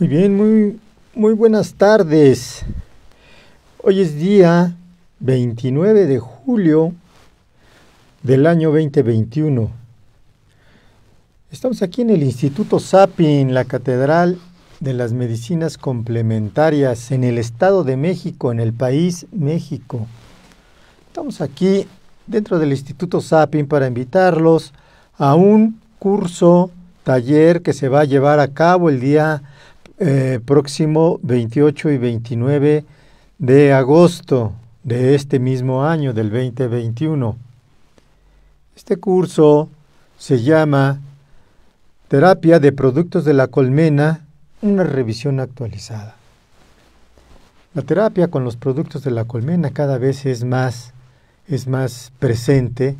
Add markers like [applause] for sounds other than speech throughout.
Muy bien, muy, muy buenas tardes. Hoy es día 29 de julio del año 2021. Estamos aquí en el Instituto Sapin, la Catedral de las Medicinas Complementarias en el Estado de México, en el país México. Estamos aquí dentro del Instituto Sapin para invitarlos a un curso, taller que se va a llevar a cabo el día eh, próximo 28 y 29 de agosto de este mismo año, del 2021. Este curso se llama Terapia de Productos de la Colmena, una revisión actualizada. La terapia con los productos de la colmena cada vez es más, es más presente.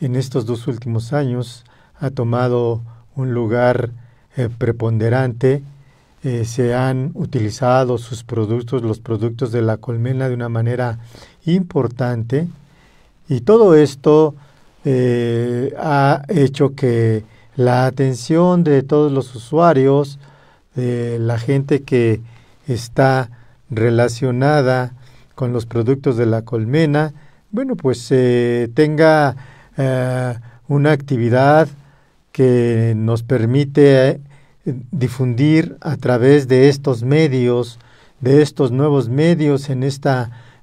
en estos dos últimos años ha tomado un lugar eh, preponderante. Eh, se han utilizado sus productos, los productos de la colmena de una manera importante y todo esto eh, ha hecho que la atención de todos los usuarios, de la gente que está relacionada con los productos de la colmena, bueno, pues tenga una actividad que nos permite difundir a través de estos medios, de estos nuevos medios en este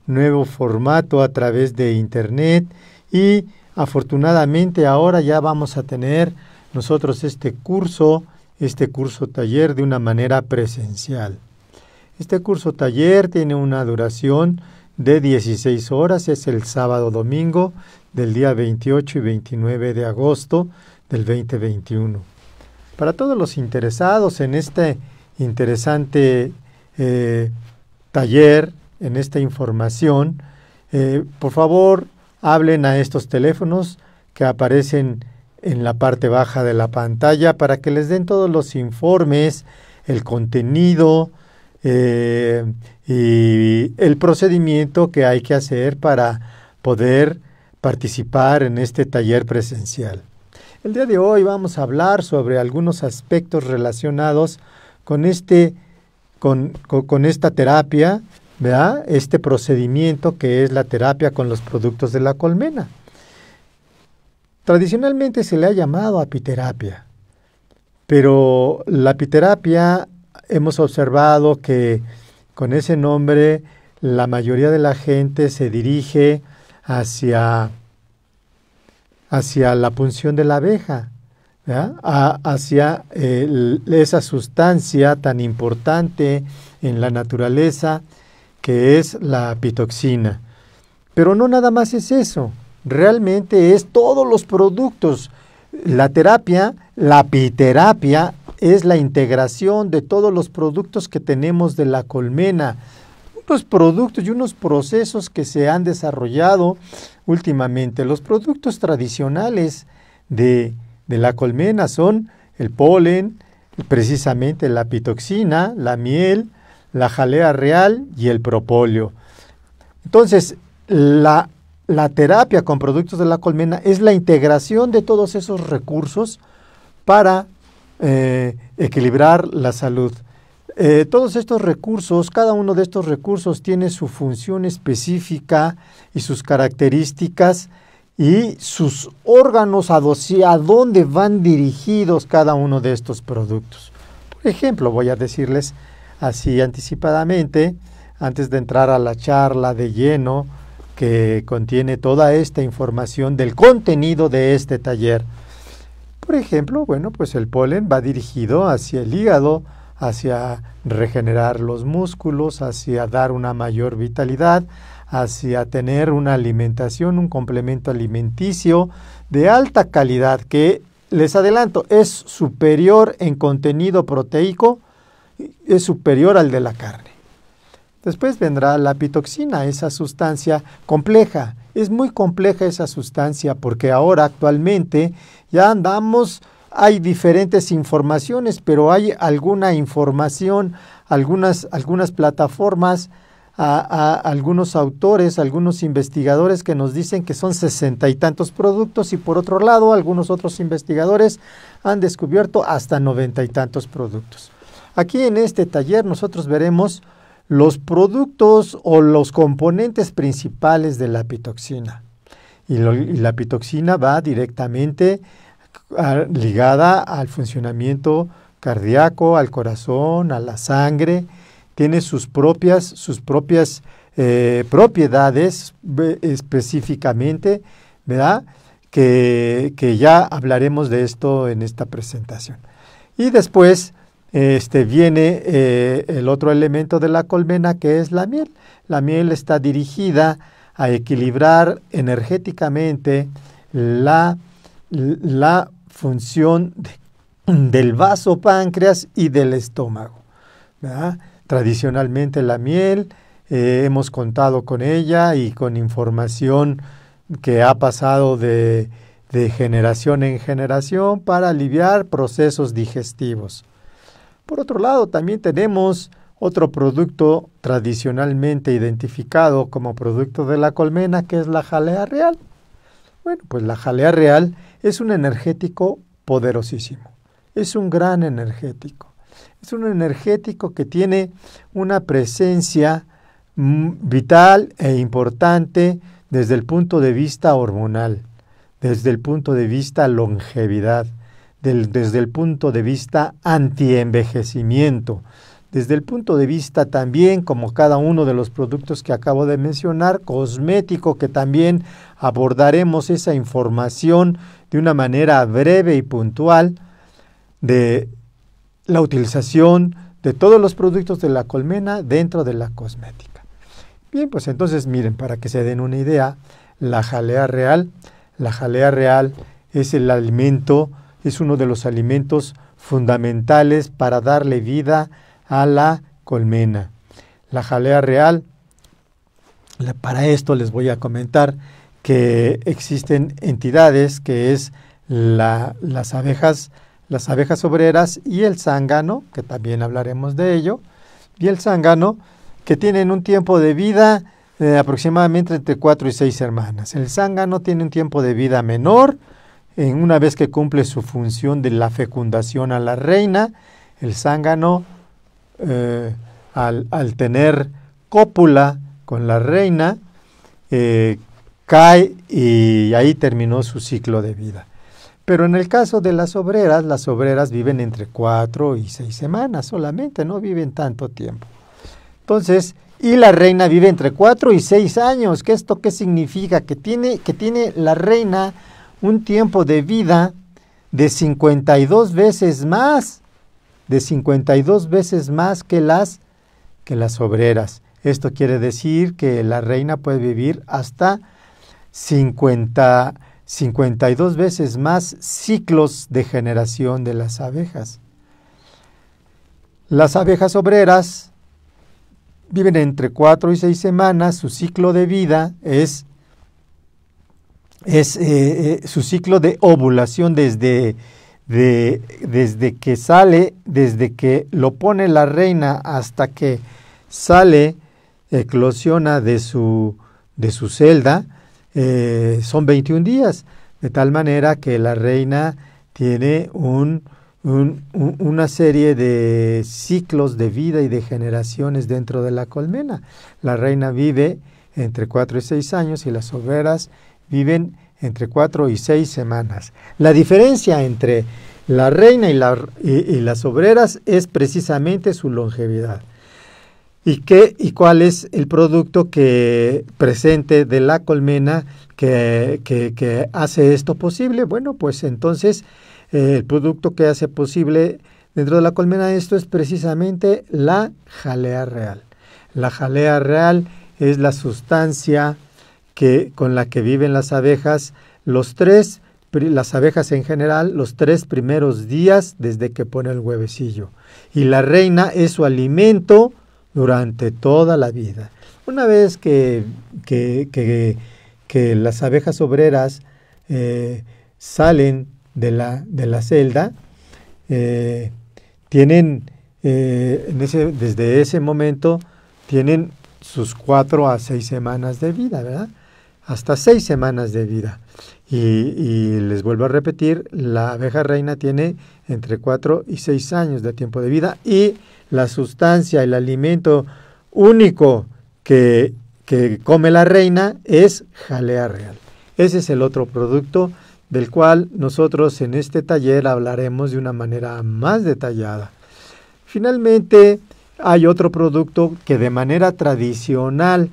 nuevo formato a través de Internet y afortunadamente ahora ya vamos a tener nosotros este curso, este curso taller de una manera presencial. Este curso taller tiene una duración de 16 horas, es el sábado domingo del día 28 y 29 de agosto del 2021 para todos los interesados en este interesante eh, taller, en esta información, eh, por favor hablen a estos teléfonos que aparecen en la parte baja de la pantalla para que les den todos los informes, el contenido eh, y el procedimiento que hay que hacer para poder participar en este taller presencial. El día de hoy vamos a hablar sobre algunos aspectos relacionados con este con, esta terapia, ¿verdad? este procedimiento que es la terapia con los productos de la colmena. Tradicionalmente se le ha llamado apiterapia, pero la apiterapia hemos observado que con ese nombre la mayoría de la gente se dirige hacia hacia la punción de la abeja, hacia esa sustancia tan importante en la naturaleza que es la pitoxina. Pero no nada más es eso, realmente es todos los productos. La terapia, la piterapia, es la integración de todos los productos que tenemos de la colmena, productos y unos procesos que se han desarrollado últimamente. Los productos tradicionales de, la colmena son el polen, precisamente la pitoxina, la miel, la jalea real y el propóleo. Entonces, la, terapia con productos de la colmena es la integración de todos esos recursos para eh, equilibrar la salud. Eh, todos estos recursos, cada uno de estos recursos tiene su función específica y sus características y sus órganos a, a dónde van dirigidos cada uno de estos productos. Por ejemplo, voy a decirles así anticipadamente, antes de entrar a la charla de lleno que contiene toda esta información del contenido de este taller. Por ejemplo, bueno, pues el polen va dirigido hacia el hígado, hacia regenerar los músculos, hacia dar una mayor vitalidad, hacia tener una alimentación, un complemento alimenticio de alta calidad que, les adelanto, es superior en contenido proteico, es superior al de la carne. Después vendrá la pitoxina, esa sustancia compleja. Es muy compleja esa sustancia porque ahora actualmente ya andamos hay diferentes informaciones, pero hay alguna información, algunas, algunas plataformas, algunos autores, algunos investigadores que nos dicen que son sesenta y tantos productos y por otro lado algunos otros investigadores han descubierto hasta noventa y tantos productos. Aquí en este taller nosotros veremos los productos o los componentes principales de la pitoxina. Y, y la pitoxina va directamente ligada al funcionamiento cardíaco, al corazón, a la sangre, tiene sus propias, sus propias eh, propiedades específicamente, ¿verdad? Que, ya hablaremos de esto en esta presentación. Y después este, viene eh, el otro elemento de la colmena que es la miel. La miel está dirigida a equilibrar energéticamente la la función del vaso páncreas y del estómago. Tradicionalmente la miel, eh, hemos contado con ella y con información que ha pasado de generación en generación para aliviar procesos digestivos. Por otro lado, también tenemos otro producto tradicionalmente identificado como producto de la colmena, que es la jalea real. Bueno, pues la jalea real es un energético poderosísimo. Es un gran energético. Es un energético que tiene una presencia mm, vital e importante desde el punto de vista hormonal, desde el punto de vista longevidad, desde el punto de vista antienvejecimiento, desde el punto de vista también, como cada uno de los productos que acabo de mencionar, cosmético, que también abordaremos esa información de una manera breve y puntual de la utilización de todos los productos de la colmena dentro de la cosmética. Bien, pues entonces miren, para que se den una idea, la jalea real, la jalea real es el alimento, es uno de los alimentos fundamentales para darle vida a a la colmena. La jalea real, para esto les voy a comentar que existen entidades que es las abejas, las abejas obreras y el zángano, que también hablaremos de ello, y el zángano, que tienen un tiempo de vida de eh, aproximadamente entre 4 y 6 hermanas. El zángano tiene un tiempo de vida menor, en una vez que cumple su función de la fecundación a la reina, el zángano eh, al, tener cópula con la reina, eh, cae y ahí terminó su ciclo de vida. Pero en el caso de las obreras, las obreras viven entre cuatro y seis semanas solamente, no viven tanto tiempo. Entonces, y la reina vive entre cuatro y seis años. ¿Qué esto qué significa? Que tiene, que tiene la reina un tiempo de vida de 52 veces más de 52 veces más que las, que las obreras. Esto quiere decir que la reina puede vivir hasta 50, 52 veces más ciclos de generación de las abejas. Las abejas obreras viven entre 4 y 6 semanas, su ciclo de vida es, es eh, eh, su ciclo de ovulación desde de, desde que sale, desde que lo pone la reina hasta que sale, eclosiona de su, de su celda, eh, son 21 días, de tal manera que la reina tiene un, una serie de ciclos de vida y de generaciones dentro de la colmena. La reina vive entre 4 y 6 años y las obreras viven entre cuatro y seis semanas. La diferencia entre la reina y, las obreras es precisamente su longevidad. ¿Y, qué, ¿Y cuál es el producto que presente de la colmena que, hace esto posible? Bueno, pues entonces eh, el producto que hace posible dentro de la colmena esto es precisamente la jalea real. La jalea real es la sustancia que, con la que viven las abejas los tres, las abejas en general, los tres primeros días desde que pone el huevecillo. Y la reina es su alimento durante toda la vida. Una vez que, que, las abejas obreras eh, salen de la, celda, eh, tienen eh, desde ese momento tienen sus cuatro a seis semanas de vida, ¿verdad? hasta seis semanas de vida. Y, les vuelvo a repetir, la abeja reina tiene entre cuatro y seis años de tiempo de vida y la sustancia, el alimento único que, que come la reina es jalea real. Ese es el otro producto del cual nosotros en este taller hablaremos de una manera más detallada. Finalmente, hay otro producto que de manera tradicional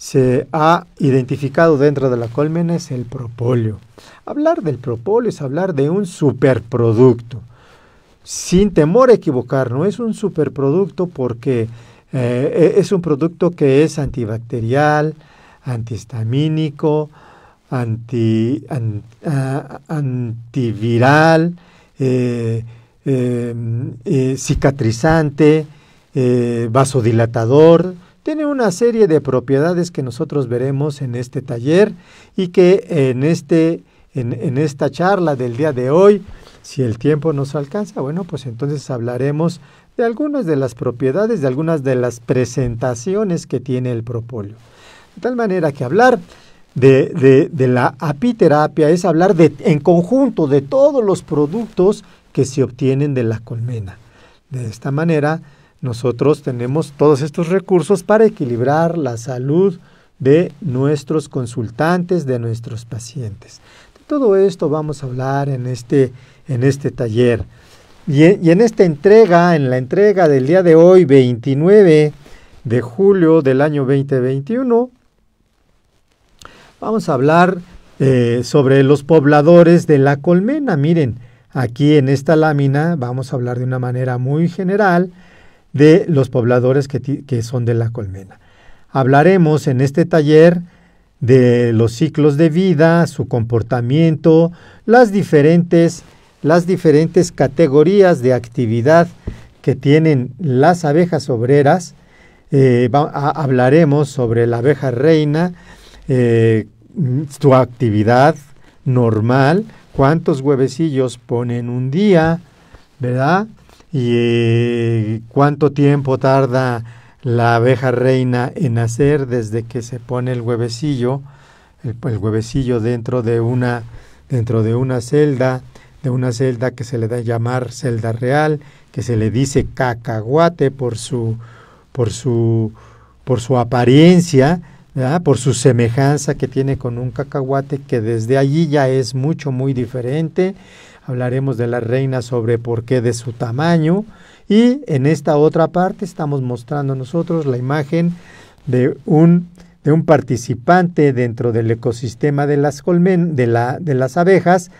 se ha identificado dentro de la colmena es el propóleo. Hablar del propóleo es hablar de un superproducto. Sin temor a equivocar, no es un superproducto porque eh, e-, es un producto que es antibacterial, antihistamínico, antiviral, eh, em, eh, cicatrizante, vasodilatador tiene una serie de propiedades que nosotros veremos en este taller y que este, en, esta charla del día de hoy, si el tiempo nos alcanza, bueno, pues entonces hablaremos de algunas de las propiedades, de algunas de las presentaciones que tiene el propóleo. De tal manera que hablar de, la apiterapia es hablar de, en conjunto de todos los productos que se obtienen de la colmena. De esta manera nosotros tenemos todos estos recursos para equilibrar la salud de nuestros consultantes, de nuestros pacientes. De todo esto vamos a hablar en este, en este taller. Y, en esta entrega, en la entrega del día de hoy, 29 de julio del año 2021, vamos a hablar eh, sobre los pobladores de la colmena. Miren, aquí en esta lámina vamos a hablar de una manera muy general de los pobladores que, son de la colmena. Hablaremos en este taller de los ciclos de vida, su comportamiento, las diferentes, las diferentes categorías de actividad que tienen las abejas obreras. Eh, hablaremos sobre la abeja reina, eh, su actividad normal, cuántos huevecillos ponen un día, ¿verdad? y eh, cuánto tiempo tarda la abeja reina en nacer desde que se pone el huevecillo, el, huevecillo dentro de una dentro de una celda, de una celda que se le da a llamar celda real, que se le dice cacahuate por su por su por su apariencia, por su semejanza que tiene con un cacahuate que desde allí ya es mucho muy diferente hablaremos de la reina sobre por qué de su tamaño. Y en esta otra parte estamos mostrando nosotros la imagen de un, de un participante dentro del ecosistema de las, colmen, de, las abejas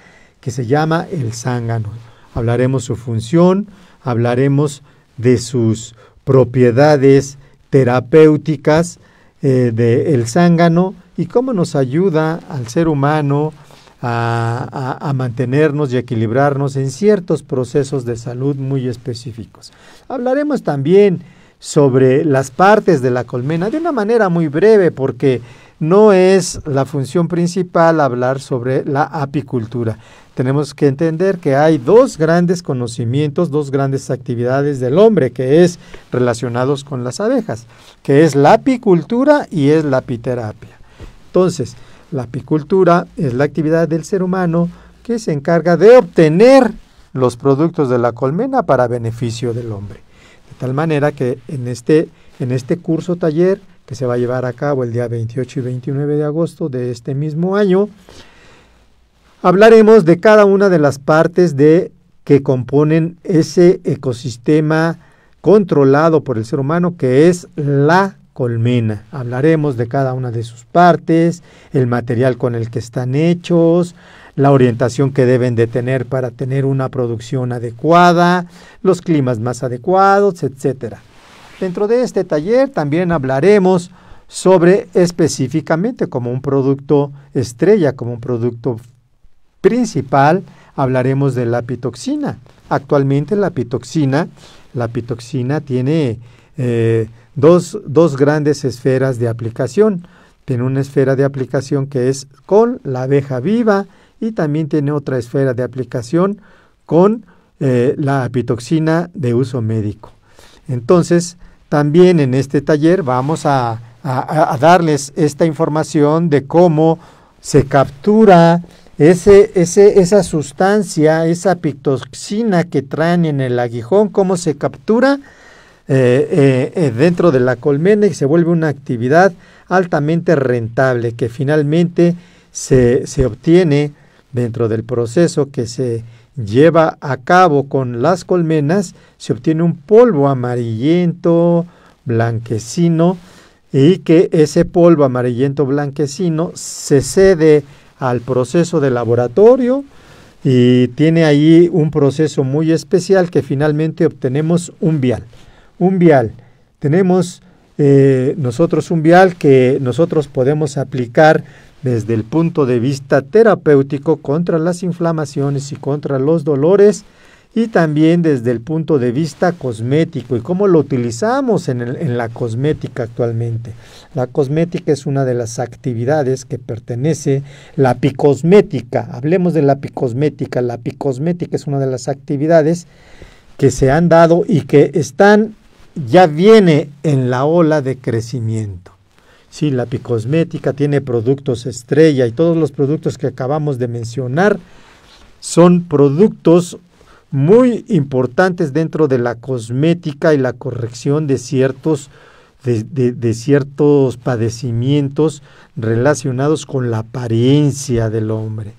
que se llama el zángano. Hablaremos su función, hablaremos de sus propiedades terapéuticas eh, del zángano y cómo nos ayuda al ser humano a, mantenernos y equilibrarnos en ciertos procesos de salud muy específicos. Hablaremos también sobre las partes de la colmena de una manera muy breve porque no es la función principal hablar sobre la apicultura. Tenemos que entender que hay dos grandes conocimientos, dos grandes actividades del hombre que es relacionados con las abejas, que es la apicultura y es la apiterapia. Entonces, la apicultura es la actividad del ser humano que se encarga de obtener los productos de la colmena para beneficio del hombre. De tal manera que en este, en este curso taller que se va a llevar a cabo el día 28 y 29 de agosto de este mismo año, hablaremos de cada una de las partes de, que componen ese ecosistema controlado por el ser humano que es la colmena. Hablaremos de cada una de sus partes, el material con el que están hechos, la orientación que deben de tener para tener una producción adecuada, los climas más adecuados, etc. Dentro de este taller también hablaremos sobre específicamente como un producto estrella, como un producto principal, hablaremos de la pitoxina. Actualmente la pitoxina, la pitoxina tiene eh, dos, dos grandes esferas de aplicación. Tiene una esfera de aplicación que es con la abeja viva y también tiene otra esfera de aplicación con eh, la apitoxina de uso médico. Entonces, también en este taller vamos a, darles esta información de cómo se captura ese, ese, esa sustancia, esa apitoxina que traen en el aguijón, cómo se captura eh, eh, eh, dentro de la colmena y se vuelve una actividad altamente rentable que finalmente se obtiene dentro del proceso que se lleva a cabo con las colmenas, se obtiene un polvo amarillento, blanquecino, y que ese polvo amarillento blanquecino se cede al proceso de laboratorio y tiene ahí un proceso muy especial que finalmente obtenemos un vial un vial. Tenemos eh, nosotros un vial que nosotros podemos aplicar desde el punto de vista terapéutico contra las inflamaciones y contra los dolores y también desde el punto de vista cosmético y cómo lo utilizamos en, en, la cosmética actualmente. La cosmética es una de las actividades que pertenece la picosmética. Hablemos de la picosmética. La picosmética es una de las actividades que se han dado y que están ya viene en la ola de crecimiento. Sí, la picosmética tiene productos estrella y todos los productos que acabamos de mencionar son productos muy importantes dentro de la cosmética y la corrección de ciertos, ciertos padecimientos relacionados con la apariencia del hombre.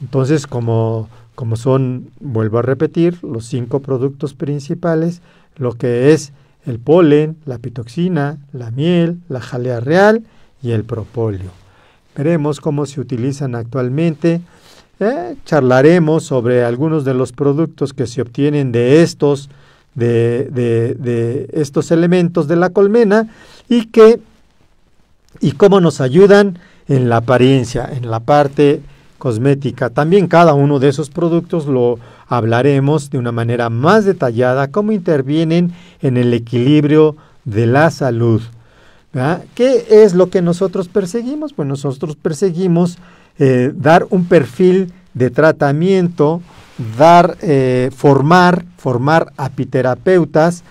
Entonces, como, como son, vuelvo a repetir, los cinco productos principales, lo que es el polen, la pitoxina, la miel, la jalea real y el propóleo. Veremos cómo se utilizan actualmente. Eh, charlaremos sobre algunos de los productos que se obtienen de estos, estos elementos de la colmena y, y cómo nos ayudan en la apariencia, en la parte cosmética. También cada uno de esos productos lo hablaremos de una manera más detallada, cómo intervienen en el equilibrio de la salud. ¿Qué es lo que nosotros perseguimos? Pues nosotros perseguimos eh, dar un perfil de tratamiento, dar, eh, formar, formar apiterapeutas,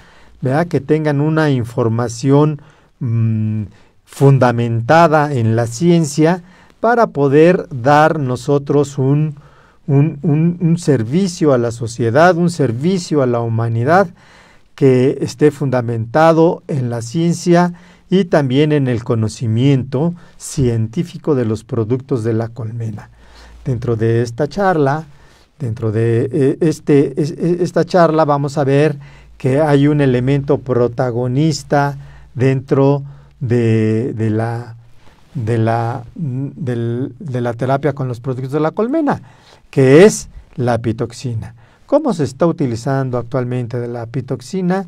que tengan una información mm, fundamentada en la ciencia, para poder dar nosotros un, un, servicio a la sociedad, un servicio a la humanidad que esté fundamentado en la ciencia y también en el conocimiento científico de los productos de la colmena. Dentro de esta charla, dentro de eh, este, e, esta charla vamos a ver que hay un elemento protagonista dentro de la de la, terapia con los productos de la colmena, que es la pitoxina. ¿Cómo se está utilizando actualmente de la pitoxina?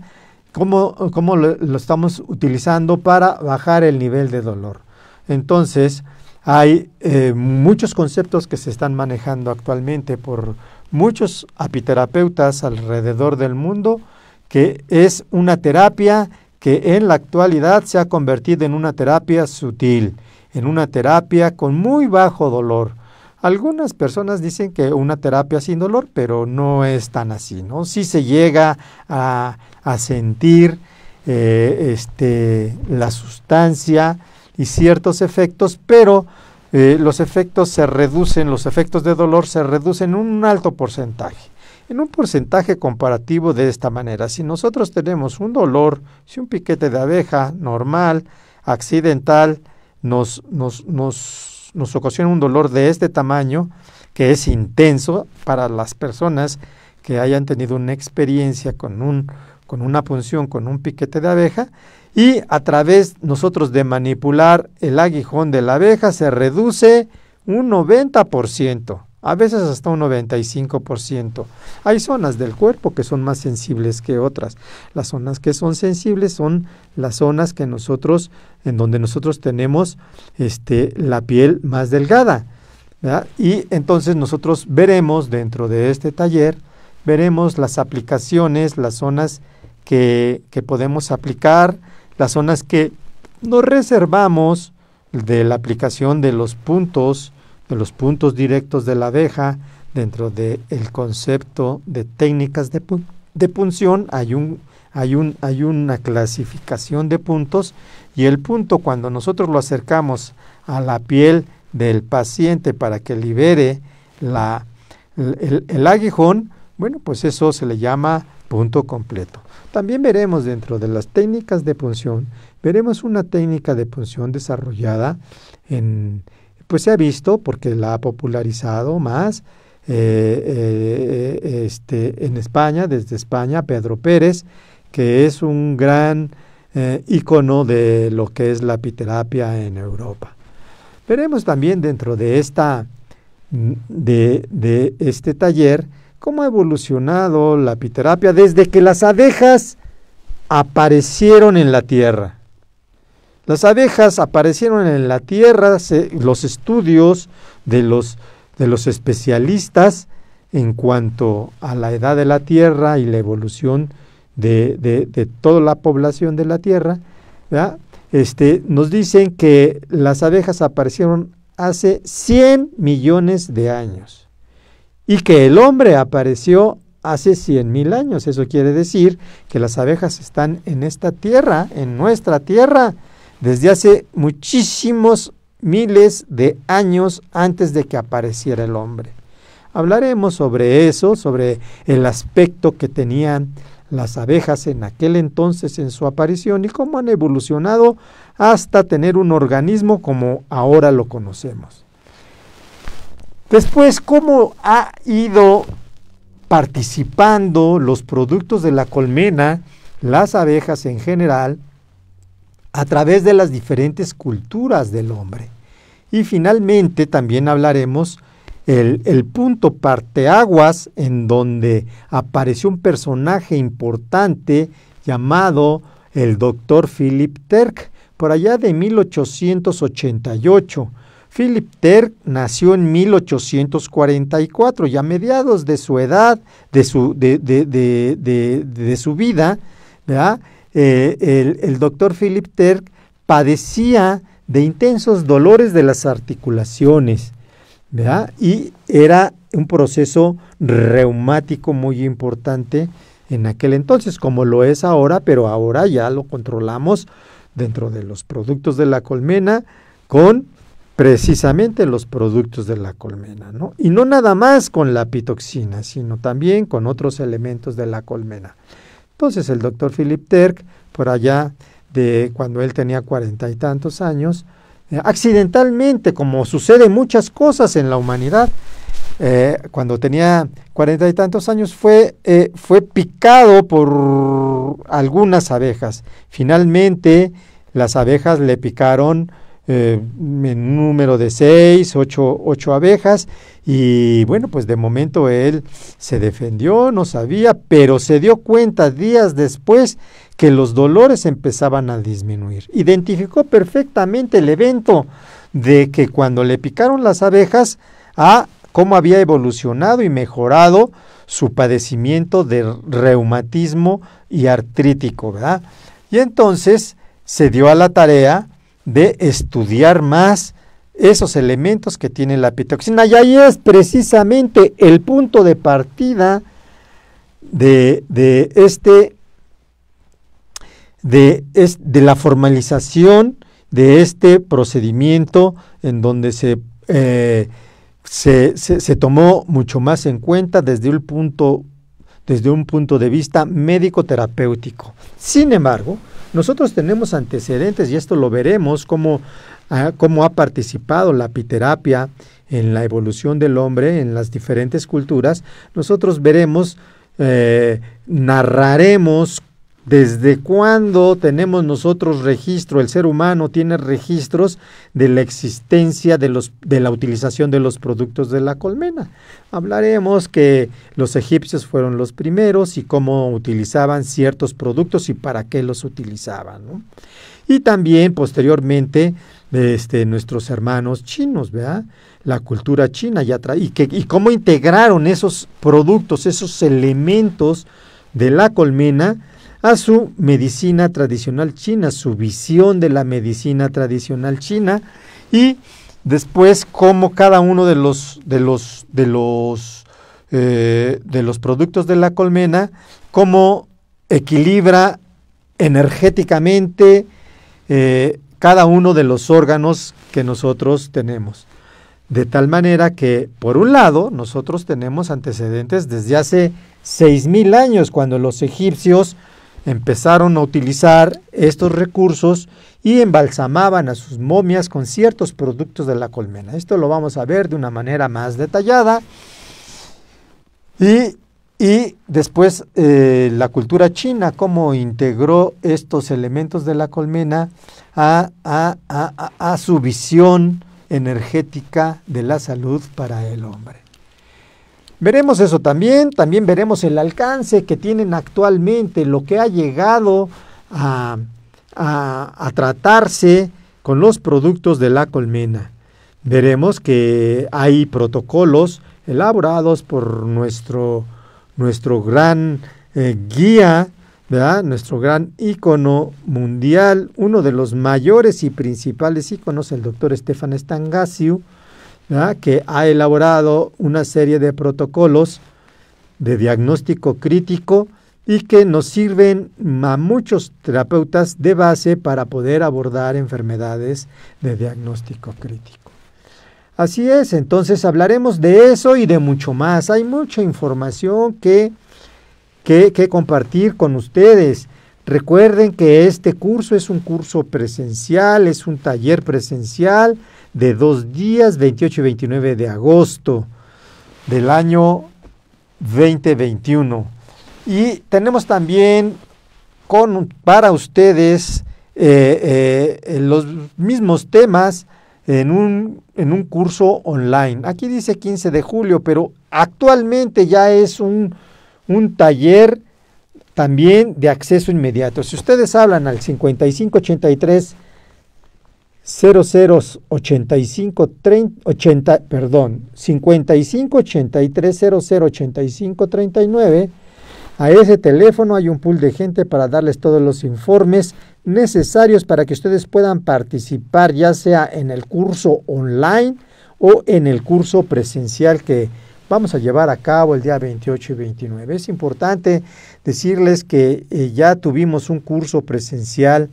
¿Cómo, lo, estamos utilizando para bajar el nivel de dolor? Entonces, hay eh, muchos conceptos que se están manejando actualmente por muchos apiterapeutas alrededor del mundo, que es una terapia que en la actualidad se ha convertido en una terapia sutil, en una terapia con muy bajo dolor. Algunas personas dicen que una terapia sin dolor, pero no es tan así, ¿no? Sí se llega a, sentir eh, este, la sustancia y ciertos efectos, pero eh, los efectos se reducen, los efectos de dolor se reducen en un alto porcentaje en un porcentaje comparativo de esta manera. Si nosotros tenemos un dolor, si un piquete de abeja normal, accidental, nos, ocasiona un dolor de este tamaño, que es intenso para las personas que hayan tenido una experiencia con, un, con una punción, con un piquete de abeja, y a través nosotros de manipular el aguijón de la abeja se reduce un 90% a veces hasta un 95%. Hay zonas del cuerpo que son más sensibles que otras. Las zonas que son sensibles son las zonas que nosotros, en donde nosotros tenemos este, la piel más delgada. Y entonces nosotros veremos dentro de este taller, veremos las aplicaciones, las zonas que, que podemos aplicar, las zonas que nos reservamos de la aplicación de los puntos, de los puntos directos de la abeja, dentro del concepto de técnicas de, de punción hay, un, hay, un, hay una clasificación de puntos y el punto cuando nosotros lo acercamos a la piel del paciente para que libere la, el, el, aguijón, bueno, pues eso se le llama punto completo. También veremos dentro de las técnicas de punción, veremos una técnica de punción desarrollada en, pues se ha visto, porque la ha popularizado más, eh, eh, eh, este, en España, desde España, Pedro Pérez, que es un gran icono de lo que es la apiterapia en Europa. Veremos también dentro de, esta, mm, de, este taller cómo ha evolucionado la apiterapia desde que las abejas aparecieron en la Tierra. Las abejas aparecieron en la Tierra, los estudios de los, de los especialistas en cuanto a la edad de la Tierra y la evolución de, toda la población de la Tierra, Este, nos dicen que las abejas aparecieron hace 100 millones de años y que el hombre apareció hace 100 mil años. Eso quiere decir que las abejas están en esta tierra, en nuestra tierra, desde hace muchísimos miles de años antes de que apareciera el hombre. Hablaremos sobre eso, sobre el aspecto que tenían las abejas en aquel entonces en su aparición y cómo han evolucionado hasta tener un organismo como ahora lo conocemos. Después, cómo ha ido participando los productos de la colmena, las abejas en general, a través de las diferentes culturas del hombre. Y finalmente también hablaremos el, punto parteaguas en donde apareció un personaje importante llamado el doctor Philip Terk, por allá de 1888. Philip Terk nació en 1844 y a mediados de su edad, de su, de, de su vida, ¿verdad? Eh, el, doctor Philip Terk padecía de intensos dolores de las articulaciones, Y era un proceso reumático muy importante en aquel entonces, como lo es ahora, pero ahora ya lo controlamos dentro de los productos de la colmena con precisamente los productos de la colmena, ¿no? Y no nada más con la pitoxina, sino también con otros elementos de la colmena. Entonces pues, el doctor Philip Terk, por allá de cuando él tenía cuarenta y tantos años, eh, accidentalmente, como sucede muchas cosas en la humanidad, eh, cuando tenía cuarenta y tantos años fue, eh, fue picado por algunas abejas. Finalmente las abejas le picaron en eh, número de seis, ocho, ocho abejas. Y bueno, pues de momento él se defendió, no sabía, pero se dio cuenta días después que los dolores empezaban a disminuir. Identificó perfectamente el evento de que cuando le picaron las abejas a cómo había evolucionado y mejorado su padecimiento de reumatismo y artrítico, ¿verdad? Y entonces se dio a la tarea de estudiar más esos elementos que tiene la pitoxina. Y ahí es precisamente el punto de partida de, este de, de la formalización de este procedimiento en donde se, eh, se, se, se tomó mucho más en cuenta desde un punto desde un punto de vista médico-terapéutico. Sin embargo, nosotros tenemos antecedentes y esto lo veremos cómo, ah, cómo ha participado la epiterapia en la evolución del hombre en las diferentes culturas. Nosotros veremos, eh, narraremos ¿Desde cuándo tenemos nosotros registro, el ser humano tiene registros de la existencia de, la utilización de los productos de la colmena? Hablaremos que los egipcios fueron los primeros y cómo utilizaban ciertos productos y para qué los utilizaban. Y también posteriormente este, nuestros hermanos chinos, ¿verdad? La cultura china ya y, y cómo integraron esos productos, esos elementos de la colmena a su medicina tradicional china, su visión de la medicina tradicional china y después cómo cada uno de los de los de los eh, de los productos de la colmena cómo equilibra energéticamente eh, cada uno de los órganos que nosotros tenemos. De tal manera que, por un lado, nosotros tenemos antecedentes desde hace 6.000 años, cuando los egipcios Empezaron a utilizar estos recursos y embalsamaban a sus momias con ciertos productos de la colmena. Esto lo vamos a ver de una manera más detallada. Y, después eh, la cultura china, cómo integró estos elementos de la colmena a su visión energética de la salud para el hombre. Veremos eso también, también veremos el alcance que tienen actualmente, lo que ha llegado a, tratarse con los productos de la colmena. Veremos que hay protocolos elaborados por nuestro, gran eh, guía, nuestro gran ícono mundial, uno de los mayores y principales íconos, el doctor Estefan Stangasiu, que ha elaborado una serie de protocolos de diagnóstico crítico y que nos sirven a muchos terapeutas de base para poder abordar enfermedades de diagnóstico crítico. Así es, entonces hablaremos de eso y de mucho más. Hay mucha información que, compartir con ustedes. Recuerden que este curso es un curso presencial, es un taller presencial de dos días, 28 y 29 de agosto del año 2021. Y tenemos también con, para ustedes eh, eh, los mismos temas en un, en un curso online. Aquí dice 15 de julio, pero actualmente ya es un, un taller también de acceso inmediato. Si ustedes hablan al 5583 0085 perdón, 5583008539. A ese teléfono hay un pool de gente para darles todos los informes necesarios para que ustedes puedan participar ya sea en el curso online o en el curso presencial que vamos a llevar a cabo el día 28 y 29. Es importante decirles que eh, ya tuvimos un curso presencial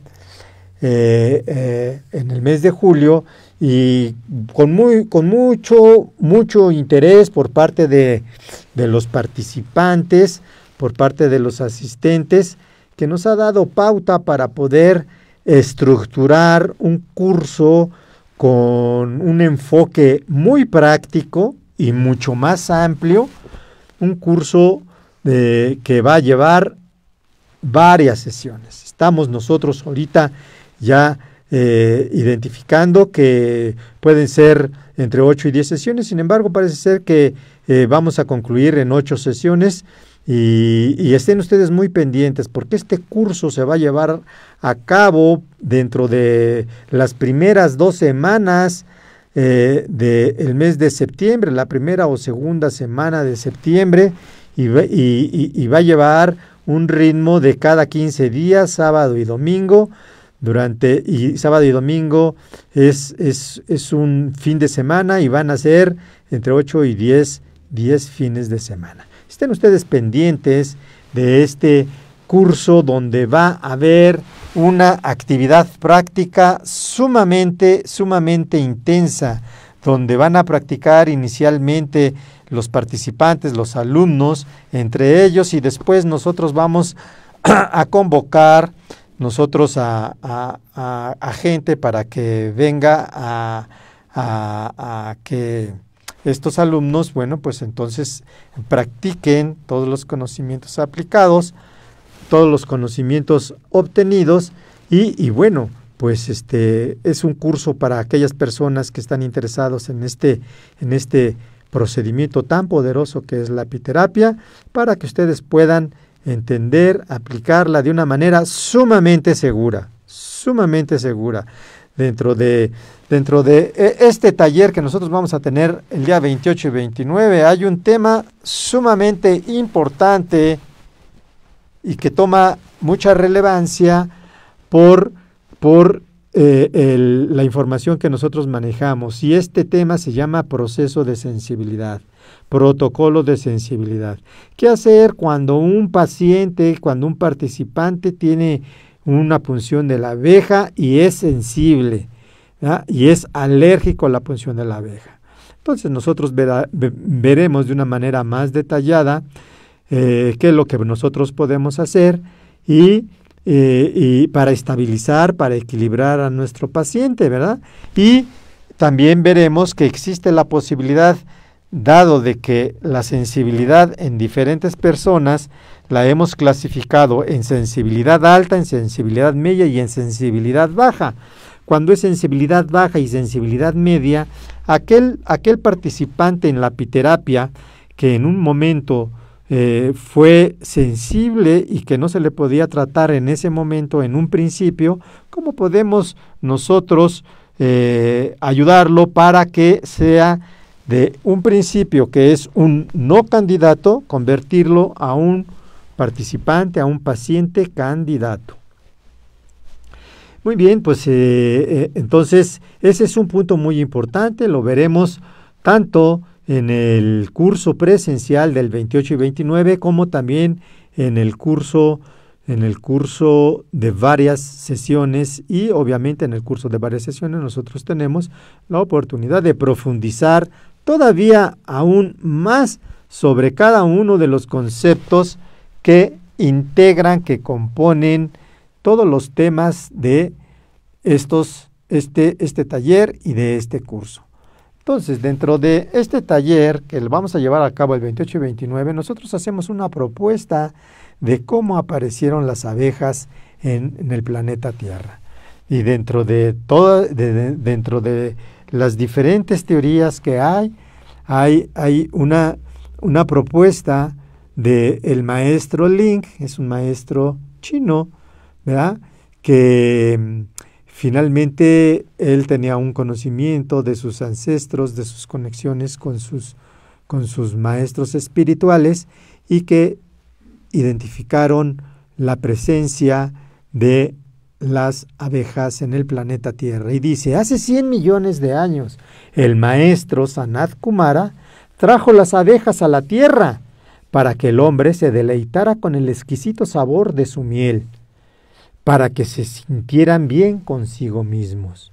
eh, eh, en el mes de julio y con, muy, con mucho, mucho interés por parte de, los participantes, por parte de los asistentes, que nos ha dado pauta para poder estructurar un curso con un enfoque muy práctico y mucho más amplio, un curso eh, que va a llevar varias sesiones. Estamos nosotros ahorita ya eh, identificando que pueden ser entre 8 y 10 sesiones. Sin embargo, parece ser que eh, vamos a concluir en 8 sesiones y, estén ustedes muy pendientes porque este curso se va a llevar a cabo dentro de las primeras dos semanas eh, del mes de septiembre, la primera o segunda semana de septiembre y, y va a llevar un ritmo de cada 15 días, sábado y domingo durante y sábado y domingo es, es, un fin de semana y van a ser entre 8 y 10, 10 fines de semana. Estén ustedes pendientes de este curso donde va a haber una actividad práctica sumamente, sumamente intensa, donde van a practicar inicialmente los participantes, los alumnos, entre ellos, y después nosotros vamos [clears throat] a convocar nosotros a, gente para que venga a que estos alumnos, bueno, pues entonces practiquen todos los conocimientos aplicados, todos los conocimientos obtenidos y, y, bueno, pues este es un curso para aquellas personas que están interesados en este, en este procedimiento tan poderoso que es la epiterapia, para que ustedes puedan entender, aplicarla de una manera sumamente segura, sumamente segura. Dentro de, dentro de e, este taller que nosotros vamos a tener el día 28 y 29 hay un tema sumamente importante y que toma mucha relevancia por, eh, la información que nosotros manejamos. Y este tema se llama proceso de sensibilidad protocolo de sensibilidad. ¿Qué hacer cuando un paciente, cuando un participante tiene una punción de la abeja y es sensible y es alérgico a la punción de la abeja? Entonces nosotros veremos de una manera más detallada eh, qué es lo que nosotros podemos hacer y, eh, y para estabilizar, para equilibrar a nuestro paciente, ¿verdad? Y también veremos que existe la posibilidad de dado de que la sensibilidad en diferentes personas la hemos clasificado en sensibilidad alta, en sensibilidad media y en sensibilidad baja. Cuando es sensibilidad baja y sensibilidad media, aquel, aquel participante en la piterapia que en un momento eh, fue sensible y que no se le podía tratar en ese momento, en un principio, ¿cómo podemos nosotros eh, ayudarlo para que sea de un principio que es un no candidato, convertirlo a un participante, a un paciente candidato. Muy bien, pues eh, eh, entonces ese es un punto muy importante, lo veremos tanto en el curso presencial del 28 y 29 como también en el curso en el curso de varias sesiones y obviamente en el curso de varias sesiones nosotros tenemos la oportunidad de profundizar todavía aún más sobre cada uno de los conceptos que integran, que componen todos los temas de estos, este, este taller y de este curso. Entonces, dentro de este taller que vamos a llevar a cabo el 28 y 29, nosotros hacemos una propuesta de cómo aparecieron las abejas en, el planeta Tierra. Y dentro de todo, dentro de las diferentes teorías que hay. Hay, hay una, una propuesta del el maestro Ling, es un maestro chino, Que mm, finalmente él tenía un conocimiento de sus ancestros, de sus conexiones con sus, con sus maestros espirituales y que identificaron la presencia de las abejas en el planeta Tierra y dice, hace 100 millones de años, el maestro Sanat Kumara trajo las abejas a la Tierra para que el hombre se deleitara con el exquisito sabor de su miel, para que se sintieran bien consigo mismos.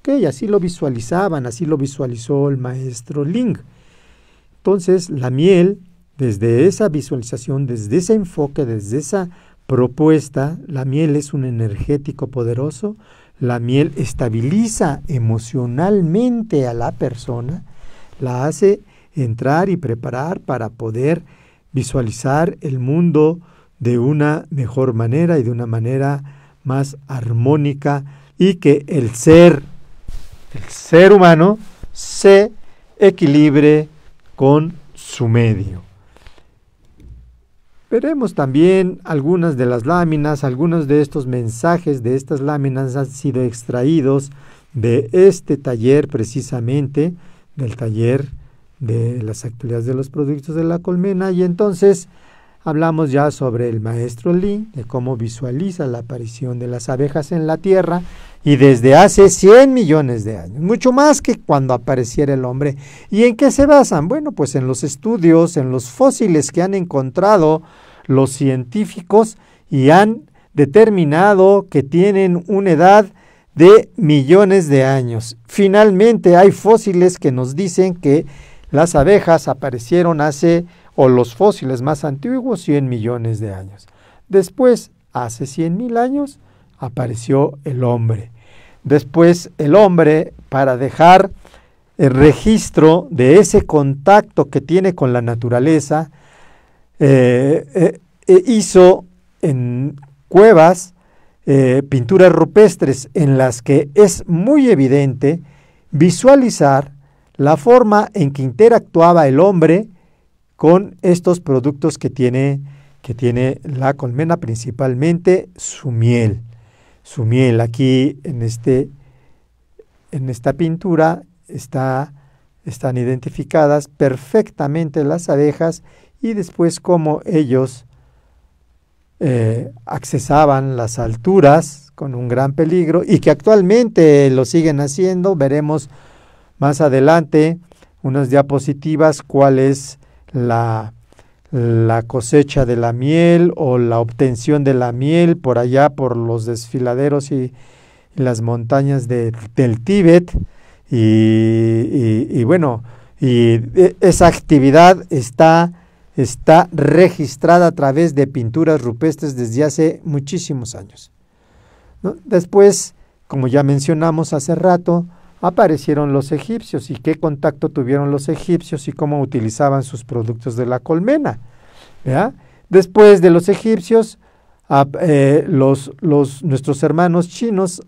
Ok, así lo visualizaban, así lo visualizó el maestro Ling. Entonces, la miel, desde esa visualización, desde ese enfoque, desde esa propuesta, la miel es un energético poderoso, la miel estabiliza emocionalmente a la persona, la hace entrar y preparar para poder visualizar el mundo de una mejor manera y de una manera más armónica y que el ser, el ser humano, se equilibre con su medio. Veremos también algunas de las láminas, algunos de estos mensajes de estas láminas han sido extraídos de este taller precisamente, del taller de las actividades de los productos de la colmena y entonces hablamos ya sobre el maestro Lee, de cómo visualiza la aparición de las abejas en la tierra, y desde hace 100 millones de años, mucho más que cuando apareciera el hombre. ¿Y en qué se basan? Bueno, pues en los estudios, en los fósiles que han encontrado los científicos y han determinado que tienen una edad de millones de años. Finalmente hay fósiles que nos dicen que las abejas aparecieron hace, o los fósiles más antiguos, 100 millones de años. Después, hace 100 mil años, apareció el hombre. Después el hombre, para dejar el registro de ese contacto que tiene con la naturaleza, eh, eh, e hizo en cuevas eh, pinturas rupestres en las que es muy evidente visualizar la forma en que interactuaba el hombre con estos productos que tiene, que tiene la colmena, principalmente su miel su miel. Aquí en, este, en esta pintura está, están identificadas perfectamente las abejas y después cómo ellos eh, accesaban las alturas con un gran peligro y que actualmente lo siguen haciendo. Veremos más adelante unas diapositivas cuál es la la cosecha de la miel o la obtención de la miel por allá por los desfiladeros y, las montañas del Tíbet. Y, bueno, y e, esa actividad está, está registrada a través de pinturas rupestres desde hace muchísimos años. Después, como ya mencionamos hace rato, aparecieron los egipcios y qué contacto tuvieron los egipcios y cómo utilizaban sus productos de la colmena. Después de los egipcios, eh, los, nuestros hermanos chinos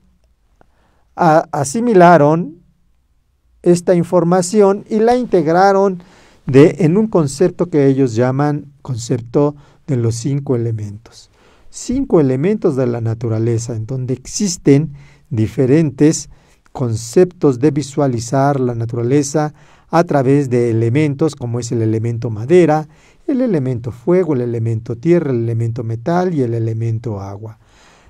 asimilaron esta información y la integraron en un concepto que ellos llaman concepto de los cinco elementos. Cinco elementos de la naturaleza, en donde existen diferentes conceptos de visualizar la naturaleza a través de elementos como es el elemento madera, el elemento fuego, el elemento tierra, el elemento metal y el elemento agua.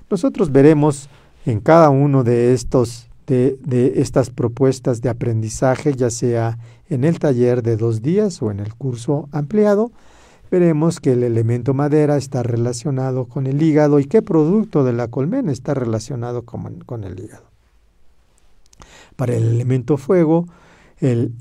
Nosotros veremos en cada uno de estos de, estas propuestas de aprendizaje, ya sea en el taller de dos días o en el curso ampliado, veremos que el elemento madera está relacionado con el hígado y qué producto de la colmena está relacionado con el hígado. Para el elemento fuego, el,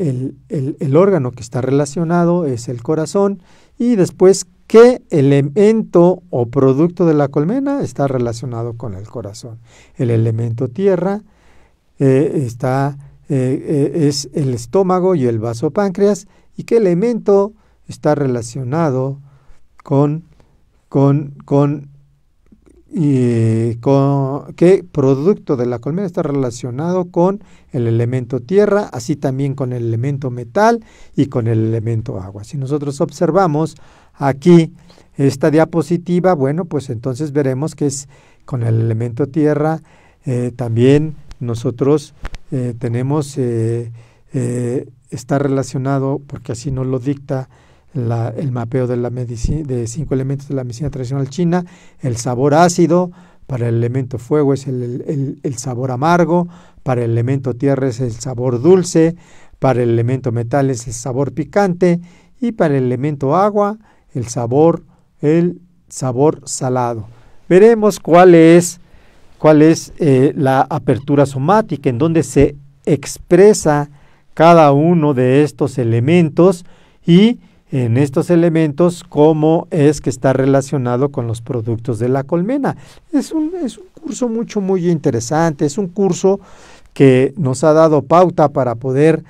órgano que está relacionado es el corazón y después qué elemento o producto de la colmena está relacionado con el corazón. El elemento tierra eh, está, eh, eh, es el estómago y el vaso páncreas y qué elemento está relacionado con, con, con y con, producto de la colmena está relacionado con el elemento tierra, así también con el elemento metal y con el elemento agua. Si nosotros observamos aquí esta diapositiva, bueno, pues entonces veremos que es con el elemento tierra, eh, también nosotros eh, tenemos, eh, está relacionado, porque así nos lo dicta, el mapeo de, la medicina, de cinco elementos de la medicina tradicional china, el sabor ácido, para el elemento fuego es el, el, sabor amargo, para el elemento tierra es el sabor dulce, para el elemento metal es el sabor picante y para el elemento agua el sabor, el sabor salado. Veremos cuál es, cuál es eh, la apertura somática, en donde se expresa cada uno de estos elementos y en estos elementos cómo es que está relacionado con los productos de la colmena. Es un, curso mucho, muy interesante, es un curso que nos ha dado pauta para poder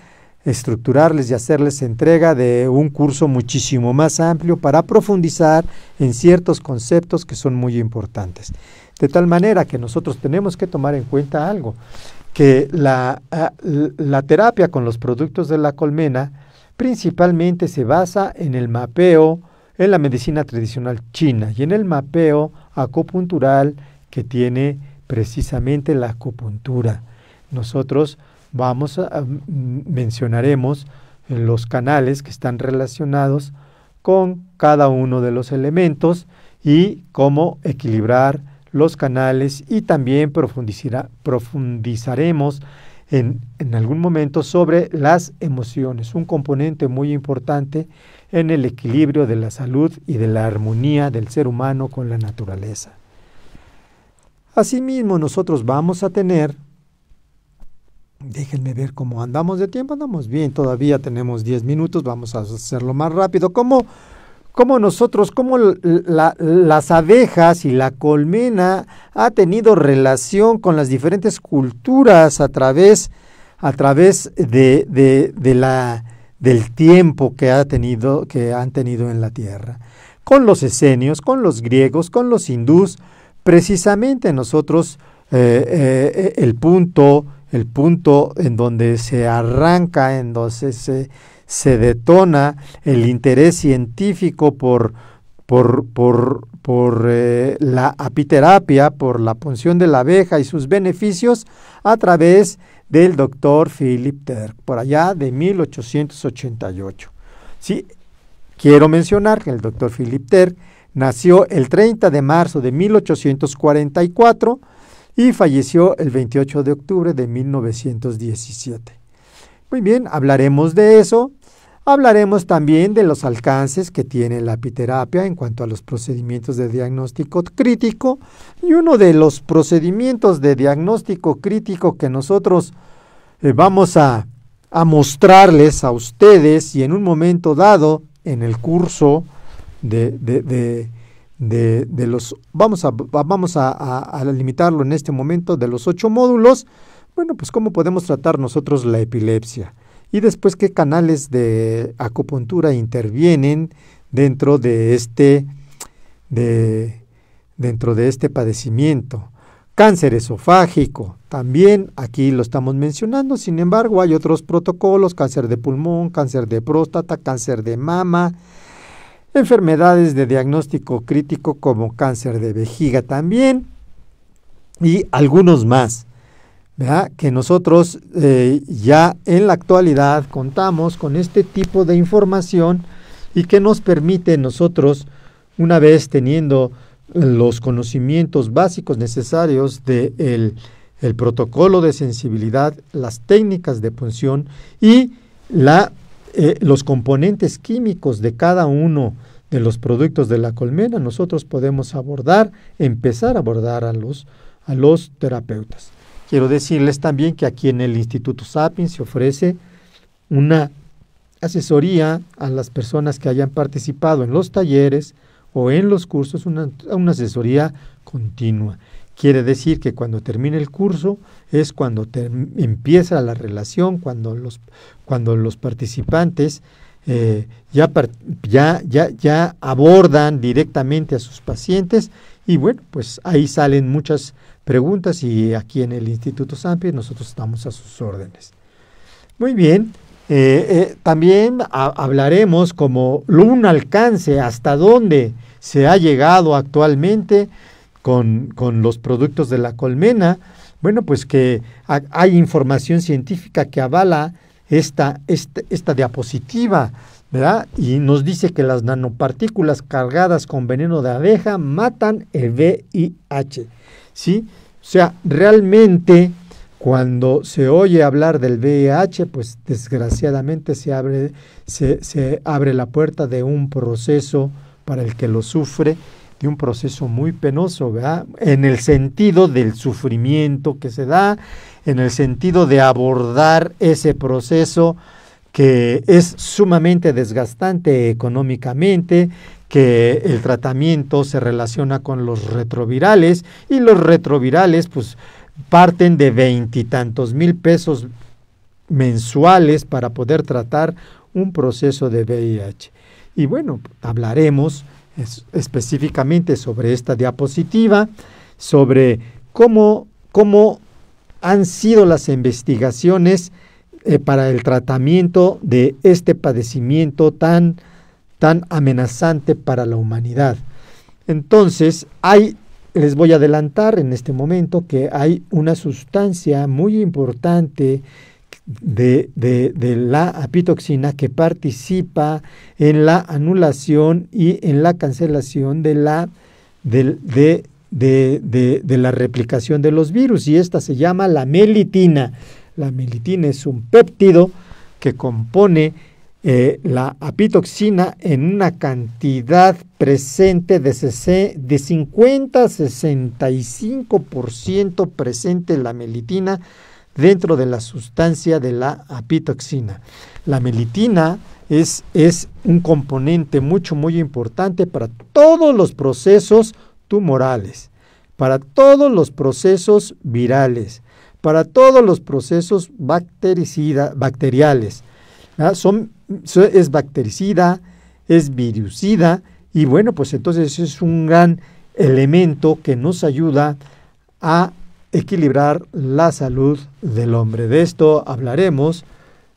estructurarles y hacerles entrega de un curso muchísimo más amplio para profundizar en ciertos conceptos que son muy importantes. De tal manera que nosotros tenemos que tomar en cuenta algo, que la ah, terapia con los productos de la colmena principalmente se basa en el mapeo en la medicina tradicional china y en el mapeo acupuntural que tiene precisamente la acupuntura. Nosotros vamos mm, mencionaremos eh, los canales que están relacionados con cada uno de los elementos y cómo equilibrar los canales y también profundizaremos en, algún momento sobre las emociones, un componente muy importante en el equilibrio de la salud y de la armonía del ser humano con la naturaleza. Asimismo, nosotros vamos a tener, déjenme ver cómo andamos de tiempo, andamos bien, todavía tenemos 10 minutos, vamos a hacerlo más rápido, como cómo nosotros, cómo las abejas y la colmena ha tenido relación con las diferentes culturas a través, a través de, la, del tiempo que, ha tenido, que han tenido en la tierra. Con los esenios, con los griegos, con los hindús, precisamente nosotros eh, eh, el punto el punto en donde se arranca, entonces se, se detona el interés científico por, eh, la apiterapia, por la punción de la abeja y sus beneficios a través del doctor Philip Terck, por allá de 1888. Sí, quiero mencionar que el doctor Philip Terck nació el 30 de marzo de 1844 y falleció el 28 de octubre de 1917. Muy bien, hablaremos de eso. Hablaremos también de los alcances que tiene la epiterapia en cuanto a los procedimientos de diagnóstico crítico. Y uno de los procedimientos de diagnóstico crítico que nosotros eh, vamos a, mostrarles a ustedes y en un momento dado en el curso de, los... Vamos, a, vamos a limitarlo en este momento de los ocho módulos bueno, pues cómo podemos tratar nosotros la epilepsia y después qué canales de acupuntura intervienen dentro de este dentro de este padecimiento. Cáncer esofágico, también aquí lo estamos mencionando, sin embargo hay otros protocolos, cáncer de pulmón, cáncer de próstata, cáncer de mama, enfermedades de diagnóstico crítico como cáncer de vejiga también y algunos más que nosotros eh, ya en la actualidad contamos con este tipo de información y que nos permite nosotros, una vez teniendo los conocimientos básicos necesarios del protocolo de sensibilidad, las técnicas de punción y eh, los componentes químicos de cada uno de los productos de la colmena, nosotros podemos abordar, empezar a abordar a los, a los terapeutas. Quiero decirles también que aquí en el Instituto Sapin se ofrece una asesoría a las personas que hayan participado en los talleres o en los cursos, una, asesoría continua. Quiere decir que cuando termine el curso es cuando empieza la relación, cuando los, cuando los participantes eh, ya, ya, ya, ya abordan directamente a sus pacientes y bueno, pues ahí salen muchas preguntas y aquí en el Instituto Sampi nosotros estamos a sus órdenes. Muy bien, eh, eh, también hablaremos como un alcance hasta dónde se ha llegado actualmente con, los productos de la colmena. Bueno, pues que hay información científica que avala esta, esta, esta diapositiva, ¿verdad? Y nos dice que las nanopartículas cargadas con veneno de abeja matan el VIH. ¿sí? O sea, realmente cuando se oye hablar del VIH, pues desgraciadamente se abre, se, abre la puerta de un proceso para el que lo sufre, de un proceso muy penoso, ¿verdad? En el sentido del sufrimiento que se da, en el sentido de abordar ese proceso que es sumamente desgastante económicamente, que el tratamiento se relaciona con los retrovirales y los retrovirales pues parten de veintitantos mil pesos mensuales para poder tratar un proceso de VIH. Y bueno, hablaremos específicamente sobre esta diapositiva, sobre cómo, cómo han sido las investigaciones eh, para el tratamiento de este padecimiento tan tan amenazante para la humanidad. Entonces, hay, les voy a adelantar en este momento que hay una sustancia muy importante de, la apitoxina que participa en la anulación y en la cancelación de la, de, de la replicación de los virus. Y esta se llama la melitina. La melitina es un péptido que compone eh, la apitoxina en una cantidad presente de, 50 a 65% presente la melitina dentro de la sustancia de la apitoxina. La melitina es, un componente mucho, muy importante para todos los procesos tumorales, para todos los procesos virales, para todos los procesos bacteriales son, es bactericida, es virucida y bueno, pues entonces es un gran elemento que nos ayuda a equilibrar la salud del hombre. De esto hablaremos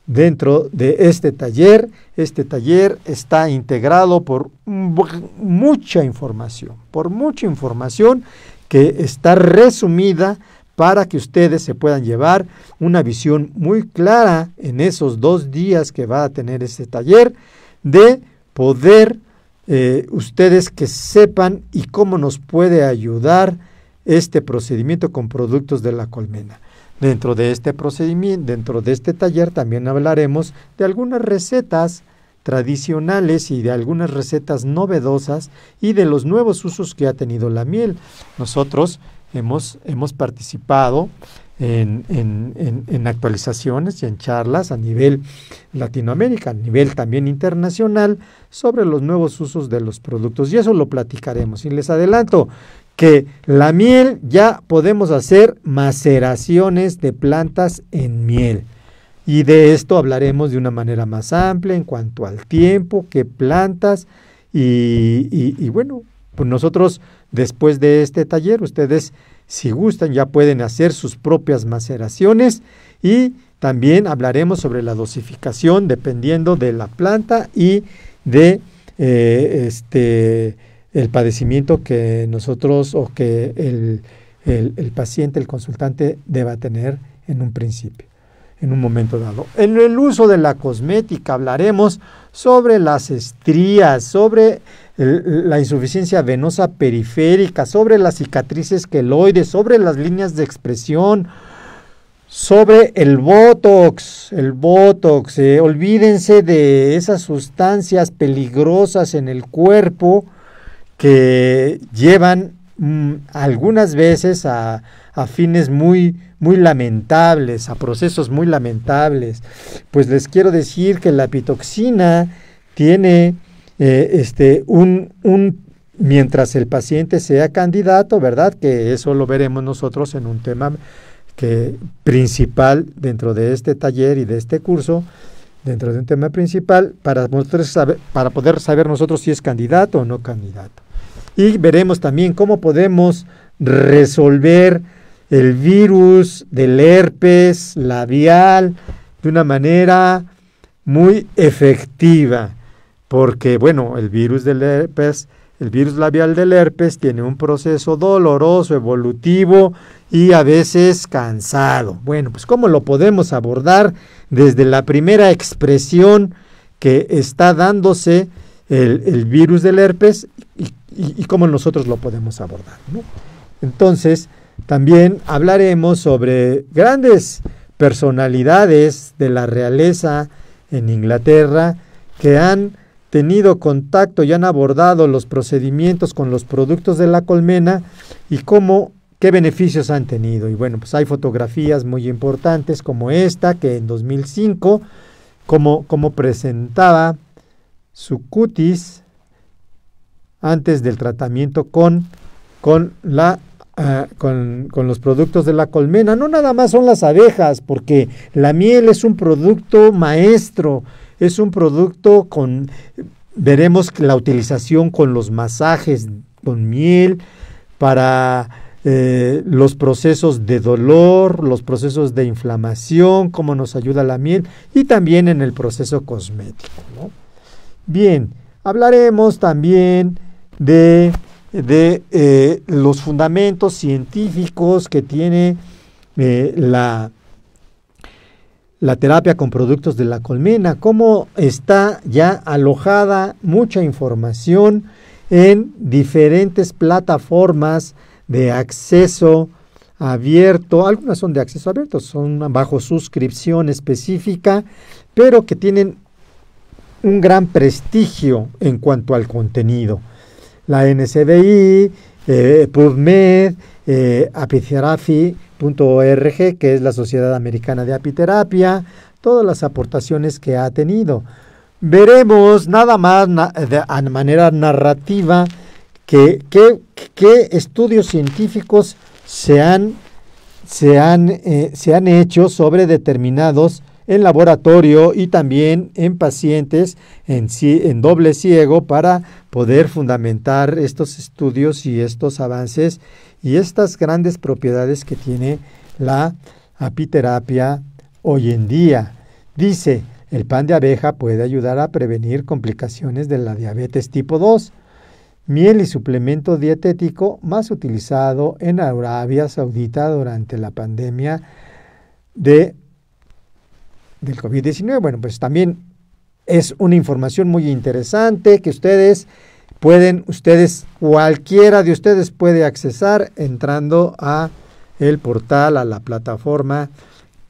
dentro de este taller. Este taller está integrado por mucha información, por mucha información que está resumida para que ustedes se puedan llevar una visión muy clara en esos dos días que va a tener este taller de poder eh, ustedes que sepan y cómo nos puede ayudar este procedimiento con productos de la colmena. Dentro de este procedimiento, dentro de este taller también hablaremos de algunas recetas tradicionales y de algunas recetas novedosas y de los nuevos usos que ha tenido la miel. Nosotros hemos, hemos participado en, en, actualizaciones y en charlas a nivel Latinoamérica, a nivel también internacional, sobre los nuevos usos de los productos. Y eso lo platicaremos. Y les adelanto que la miel ya podemos hacer maceraciones de plantas en miel. Y de esto hablaremos de una manera más amplia en cuanto al tiempo, qué plantas y, y bueno, pues nosotros Después de este taller, ustedes, si gustan, ya pueden hacer sus propias maceraciones y también hablaremos sobre la dosificación dependiendo de la planta y de eh, este, el padecimiento que nosotros o que el, el paciente, el consultante deba tener en un principio en un momento dado. En el uso de la cosmética hablaremos sobre las estrías, sobre la insuficiencia venosa periférica, sobre las cicatrices queloides, sobre las líneas de expresión, sobre el Botox, el Botox. Eh, olvídense de esas sustancias peligrosas en el cuerpo que llevan mm, algunas veces a, fines muy, muy lamentables, a procesos muy lamentables. Pues les quiero decir que la pitoxina tiene eh, este, un, un, mientras el paciente sea candidato, ¿verdad? Que eso lo veremos nosotros en un tema que, principal dentro de este taller y de este curso, dentro de un tema principal, para, para poder saber nosotros si es candidato o no candidato. Y veremos también cómo podemos resolver el virus del herpes labial de una manera muy efectiva porque bueno, el virus del herpes, el virus labial del herpes tiene un proceso doloroso, evolutivo y a veces cansado. Bueno, pues ¿cómo lo podemos abordar desde la primera expresión que está dándose el, virus del herpes y, cómo nosotros lo podemos abordar? Entonces, también hablaremos sobre grandes personalidades de la realeza en Inglaterra que han tenido contacto y han abordado los procedimientos con los productos de la colmena y cómo qué beneficios han tenido. Y bueno, pues hay fotografías muy importantes como esta que en 2005 como como presentaba su cutis antes del tratamiento con con la ah, con, con, los productos de la colmena. No nada más son las abejas, porque la miel es un producto maestro es un producto con, veremos la utilización con los masajes con miel, para eh, los procesos de dolor, los procesos de inflamación, cómo nos ayuda la miel y también en el proceso cosmético. Bien, hablaremos también de, de eh, los fundamentos científicos que tiene eh, la, la terapia con productos de la colmena, cómo está ya alojada mucha información en diferentes plataformas de acceso abierto, algunas son de acceso abierto, son bajo suscripción específica, pero que tienen un gran prestigio en cuanto al contenido. La NCBI eh, PubMed, eh, apitherapy.org, que es la Sociedad Americana de Apiterapia, todas las aportaciones que ha tenido. Veremos nada más de, manera narrativa qué que, estudios científicos se han, se han eh, hecho sobre determinados en laboratorio y también en pacientes en, doble ciego para poder fundamentar estos estudios y estos avances y estas grandes propiedades que tiene la apiterapia hoy en día. Dice, el pan de abeja puede ayudar a prevenir complicaciones de la diabetes tipo 2, miel y suplemento dietético más utilizado en Arabia Saudita durante la pandemia de del COVID-19. Bueno, pues también es una información muy interesante que ustedes pueden, ustedes, cualquiera de ustedes puede accesar entrando a el portal, a la plataforma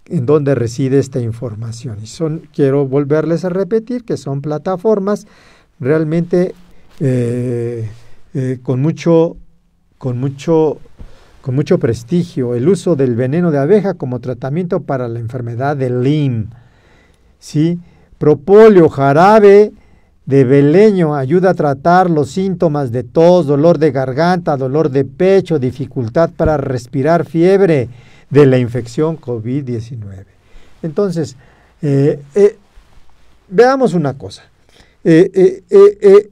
en donde reside esta información. Y son, quiero volverles a repetir que son plataformas realmente eh, eh, con mucho, con mucho, con mucho prestigio. El uso del veneno de abeja como tratamiento para la enfermedad de Lyme ¿sí? Propóleo, jarabe de beleño ayuda a tratar los síntomas de tos, dolor de garganta, dolor de pecho, dificultad para respirar, fiebre de la infección COVID-19. Entonces, eh, eh, veamos una cosa. Eh,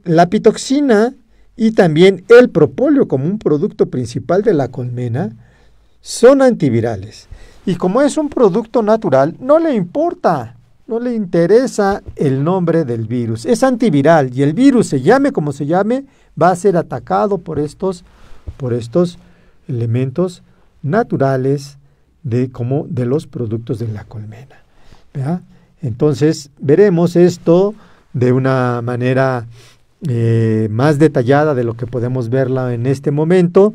la pitoxina y también el propóleo como un producto principal de la colmena son antivirales. Y como es un producto natural, no le importa no le interesa el nombre del virus. Es antiviral y el virus, se llame como se llame, va a ser atacado por estos, por estos elementos naturales de, como de los productos de la colmena. Entonces veremos esto de una manera eh, más detallada de lo que podemos verla en este momento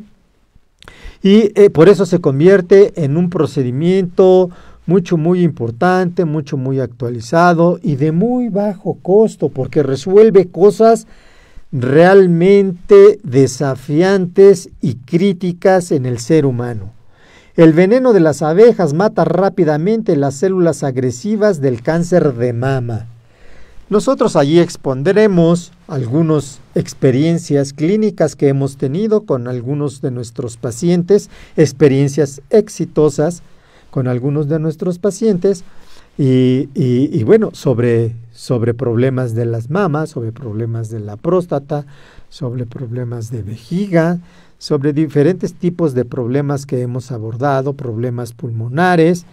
y eh, por eso se convierte en un procedimiento mucho muy importante, mucho muy actualizado y de muy bajo costo porque resuelve cosas realmente desafiantes y críticas en el ser humano. El veneno de las abejas mata rápidamente las células agresivas del cáncer de mama. Nosotros allí expondremos algunas experiencias clínicas que hemos tenido con algunos de nuestros pacientes, experiencias exitosas con algunos de nuestros pacientes y, bueno, sobre, sobre problemas de las mamas, sobre problemas de la próstata, sobre problemas de vejiga, sobre diferentes tipos de problemas que hemos abordado, problemas pulmonares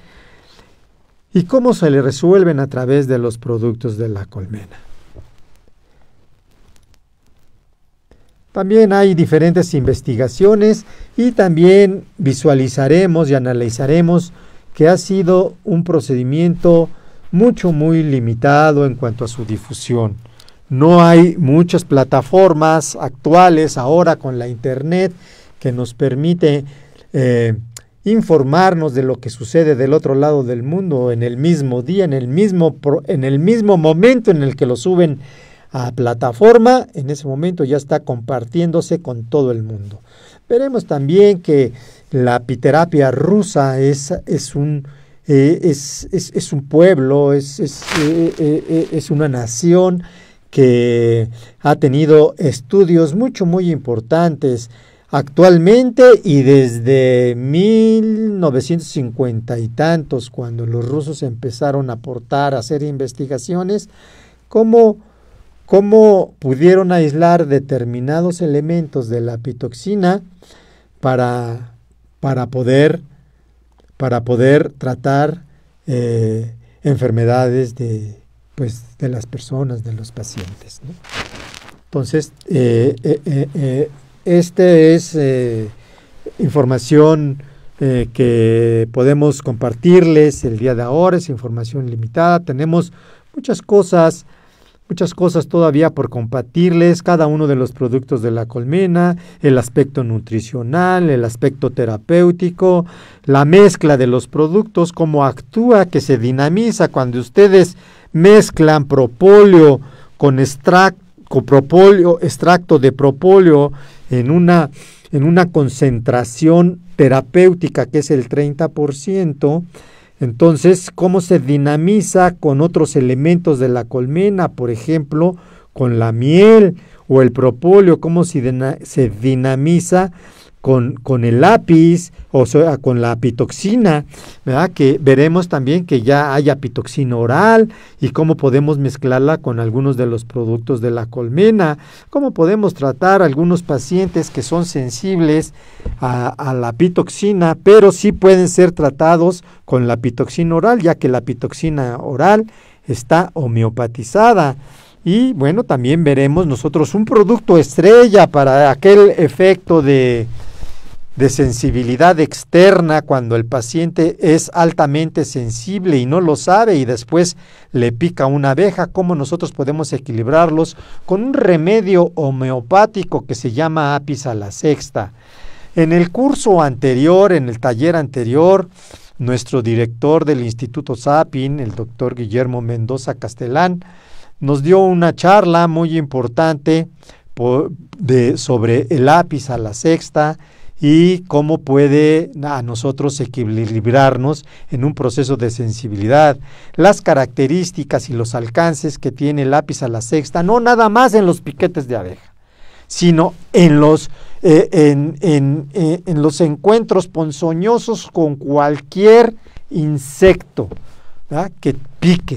y cómo se le resuelven a través de los productos de la colmena. También hay diferentes investigaciones y también visualizaremos y analizaremos que ha sido un procedimiento mucho, muy limitado en cuanto a su difusión. No hay muchas plataformas actuales ahora con la Internet que nos permite eh, informarnos de lo que sucede del otro lado del mundo en el mismo día, en el mismo, en el mismo momento en el que lo suben a plataforma, en ese momento ya está compartiéndose con todo el mundo. Veremos también que la apiterapia rusa es, es, un, eh, es, un pueblo, es, eh, eh, es, una nación que ha tenido estudios mucho, muy importantes actualmente y desde 1950 y tantos, cuando los rusos empezaron a aportar, a hacer investigaciones, cómo, cómo pudieron aislar determinados elementos de la pitoxina para para poder, para poder tratar eh, enfermedades pues, de, las personas, de los pacientes. Entonces, eh, eh, esta es información que podemos compartirles el día de ahora, es información limitada. Tenemos muchas cosas muchas cosas todavía por compartirles, cada uno de los productos de la colmena, el aspecto nutricional, el aspecto terapéutico, la mezcla de los productos, cómo actúa, que se dinamiza cuando ustedes mezclan propóleo con extracto, extracto de propóleo en una, en una concentración terapéutica que es el 30%, entonces, ¿cómo se dinamiza con otros elementos de la colmena? Por ejemplo, con la miel o el propóleo, ¿cómo se, dinamiza con, el lápiz o con la apitoxina, ¿verdad? que veremos también que ya hay apitoxina oral y cómo podemos mezclarla con algunos de los productos de la colmena, cómo podemos tratar algunos pacientes que son sensibles a, la pitoxina pero sí pueden ser tratados con la apitoxina oral, ya que la pitoxina oral está homeopatizada. Y bueno, también veremos nosotros un producto estrella para aquel efecto de de sensibilidad externa cuando el paciente es altamente sensible y no lo sabe y después le pica una abeja, cómo nosotros podemos equilibrarlos con un remedio homeopático que se llama apis a la sexta. En el curso anterior, en el taller anterior, nuestro director del Instituto Sapin, el doctor Guillermo Mendoza Castellán, nos dio una charla muy importante sobre el apis a la sexta, y cómo puede a nosotros equilibrarnos en un proceso de sensibilidad, las características y los alcances que tiene el lápiz a la sexta, no nada más en los piquetes de abeja, sino en los, eh, eh, en, los encuentros ponzoñosos con cualquier insecto que pique,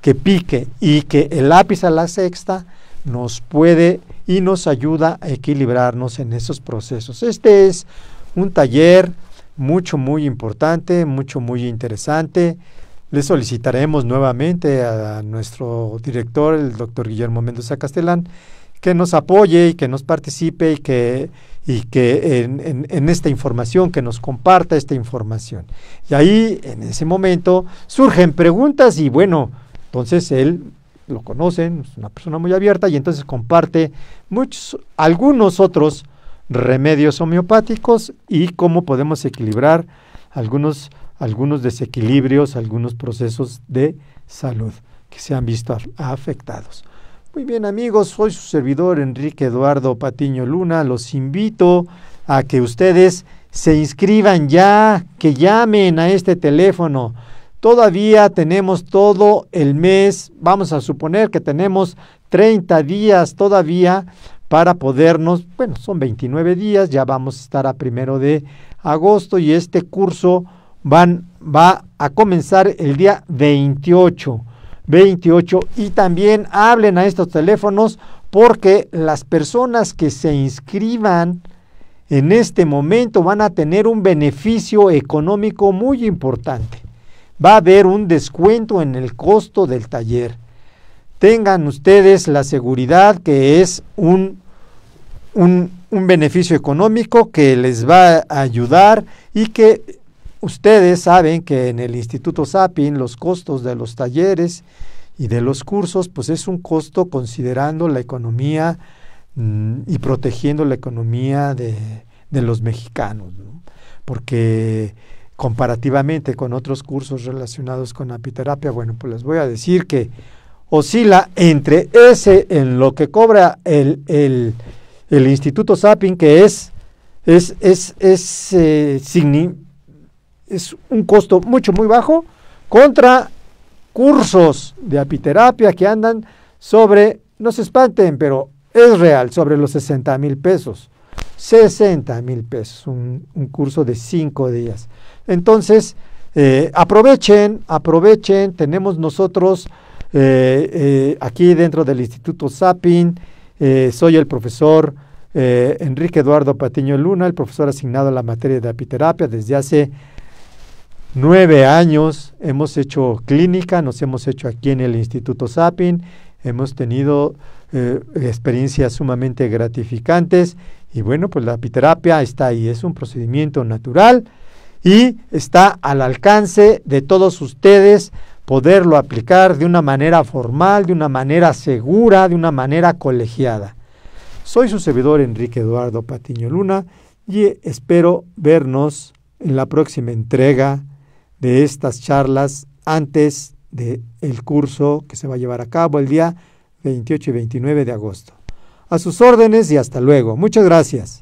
que pique y que el lápiz a la sexta nos puede y nos ayuda a equilibrarnos en esos procesos. Este es un taller mucho, muy importante, mucho, muy interesante. Le solicitaremos nuevamente a nuestro director, el doctor Guillermo Mendoza Castellán, que nos apoye y que nos participe y que, y que en, esta información, que nos comparta esta información. Y ahí, en ese momento, surgen preguntas y bueno, entonces él lo conocen, es una persona muy abierta y entonces comparte muchos, algunos otros remedios homeopáticos y cómo podemos equilibrar algunos, algunos desequilibrios, algunos procesos de salud que se han visto afectados. Muy bien amigos, soy su servidor Enrique Eduardo Patiño Luna, los invito a que ustedes se inscriban ya, que llamen a este teléfono Todavía tenemos todo el mes, vamos a suponer que tenemos 30 días todavía para podernos, bueno, son 29 días, ya vamos a estar a primero de agosto y este curso van, va a comenzar el día 28. 28 y también hablen a estos teléfonos porque las personas que se inscriban en este momento van a tener un beneficio económico muy importante va a haber un descuento en el costo del taller. Tengan ustedes la seguridad que es un, un, beneficio económico que les va a ayudar y que ustedes saben que en el Instituto Sapin los costos de los talleres y de los cursos, pues es un costo considerando la economía mm, y protegiendo la economía de, los mexicanos, porque comparativamente con otros cursos relacionados con apiterapia, bueno, pues les voy a decir que oscila entre ese en lo que cobra el, el, Instituto Sapping que es, es, es, es, eh, es un costo mucho, muy bajo, contra cursos de apiterapia que andan sobre, no se espanten, pero es real, sobre los 60 mil pesos. 60 mil pesos, un, curso de cinco días. Entonces, eh, aprovechen, aprovechen, tenemos nosotros eh, eh, aquí dentro del Instituto Sapin, soy el profesor Enrique Eduardo Patiño Luna, el profesor asignado a la materia de apiterapia desde hace nueve años hemos hecho clínica, nos hemos hecho aquí en el Instituto Sapin, hemos tenido experiencias sumamente gratificantes y bueno, pues la apiterapia está ahí, es un procedimiento natural y está al alcance de todos ustedes poderlo aplicar de una manera formal, de una manera segura, de una manera colegiada. Soy su servidor Enrique Eduardo Patiño Luna y espero vernos en la próxima entrega de estas charlas antes del el curso que se va a llevar a cabo el día 28 y 29 de agosto. A sus órdenes y hasta luego. Muchas gracias.